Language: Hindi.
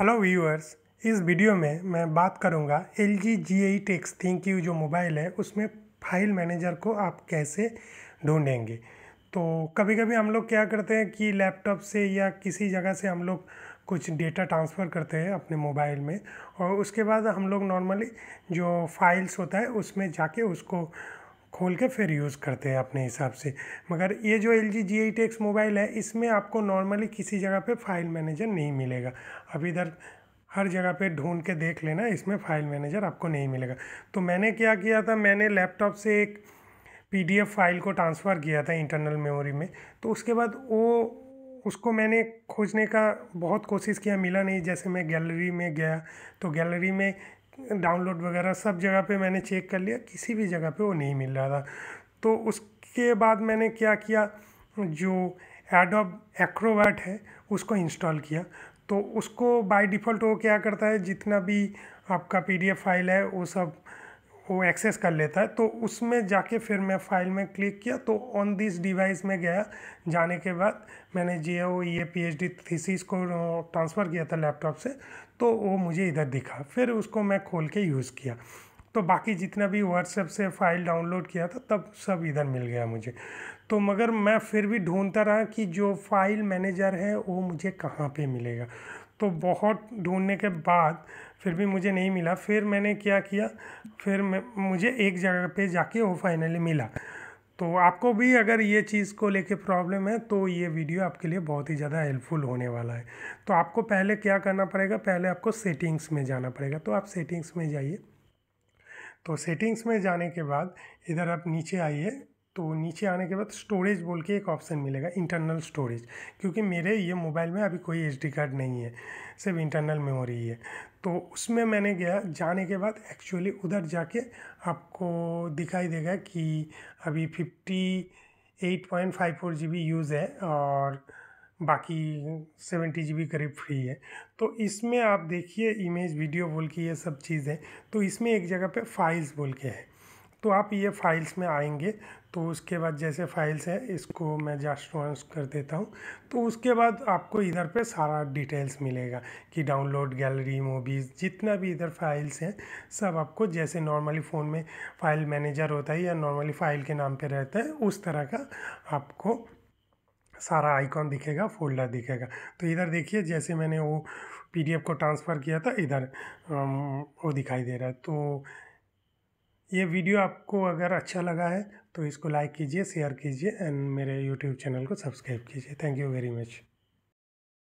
हेलो व्यूअर्स इस वीडियो में मैं बात करूंगा एल जी जी एट टेक्स थिंक जो मोबाइल है उसमें फाइल मैनेजर को आप कैसे ढूंढेंगे तो कभी कभी हम लोग क्या करते हैं कि लैपटॉप से या किसी जगह से हम लोग कुछ डेटा ट्रांसफ़र करते हैं अपने मोबाइल में और उसके बाद हम लोग नॉर्मली जो फाइल्स होता है उसमें जाके उसको खोल के फिर यूज़ करते हैं अपने हिसाब से मगर ये जो एल जी जी मोबाइल है इसमें आपको नॉर्मली किसी जगह पे फाइल मैनेजर नहीं मिलेगा अब इधर हर जगह पे ढूंढ के देख लेना इसमें फाइल मैनेजर आपको नहीं मिलेगा तो मैंने क्या किया था मैंने लैपटॉप से एक पी फाइल को ट्रांसफ़र किया था इंटरनल मेमोरी में तो उसके बाद वो उसको मैंने खोजने का बहुत कोशिश किया मिला नहीं जैसे मैं गैलरी में गया तो गैलरी में डाउनलोड वगैरह सब जगह पे मैंने चेक कर लिया किसी भी जगह पे वो नहीं मिल रहा था तो उसके बाद मैंने क्या किया जो एडोब एक्रोबैट है उसको इंस्टॉल किया तो उसको बाय डिफ़ॉल्ट वो क्या करता है जितना भी आपका पीडीएफ फाइल है वो सब वो एक्सेस कर लेता है तो उसमें जाके फिर मैं फाइल में क्लिक किया तो ऑन दिस डिवाइस में गया जाने के बाद मैंने जी वो ये पी एच डी थीसीस को ट्रांसफ़र किया था लैपटॉप से तो वो मुझे इधर दिखा फिर उसको मैं खोल के यूज़ किया तो बाकी जितना भी व्हाट्सएप से फ़ाइल डाउनलोड किया था तब सब इधर मिल गया मुझे तो मगर मैं फिर भी ढूंढता रहा कि जो फाइल मैनेजर है वो मुझे कहाँ पे मिलेगा तो बहुत ढूंढने के बाद फिर भी मुझे नहीं मिला फिर मैंने क्या किया फिर मुझे एक जगह पे जाके वो फाइनली मिला तो आपको भी अगर ये चीज़ को लेके प्रॉब्लम है तो ये वीडियो आपके लिए बहुत ही ज़्यादा हेल्पफुल होने वाला है तो आपको पहले क्या करना पड़ेगा पहले आपको सेटिंग्स में जाना पड़ेगा तो आप सेटिंग्स में जाइए तो सेटिंग्स में जाने के बाद इधर आप नीचे आइए तो नीचे आने के बाद स्टोरेज बोल के एक ऑप्शन मिलेगा इंटरनल स्टोरेज क्योंकि मेरे ये मोबाइल में अभी कोई एच कार्ड नहीं है सिर्फ इंटरनल मेमोरी है तो उसमें मैंने गया जाने के बाद एक्चुअली उधर जाके आपको दिखाई देगा कि अभी fifty eight point five four G B use है और बाकी सेवेंटी जी बी करीब फ्री है तो इसमें आप देखिए इमेज वीडियो बोल के ये सब चीज़ें तो इसमें एक जगह पे फाइल्स बोल के है तो आप ये फाइल्स में आएंगे तो उसके बाद जैसे फाइल्स है इसको मैं जस्ट वॉन्स कर देता हूँ तो उसके बाद आपको इधर पे सारा डिटेल्स मिलेगा कि डाउनलोड गैलरी मूवीज़ जितना भी इधर फाइल्स हैं सब आपको जैसे नॉर्मली फ़ोन में फाइल मैनेजर होता है या नॉर्मली फाइल के नाम पे रहता है उस तरह का आपको सारा आइकॉन दिखेगा फोल्डर दिखेगा तो इधर देखिए जैसे मैंने वो पी को ट्रांसफ़र किया था इधर वो दिखाई दे रहा है तो ये वीडियो आपको अगर अच्छा लगा है तो इसको लाइक कीजिए शेयर कीजिए एंड मेरे यूट्यूब चैनल को सब्सक्राइब कीजिए थैंक यू वेरी मच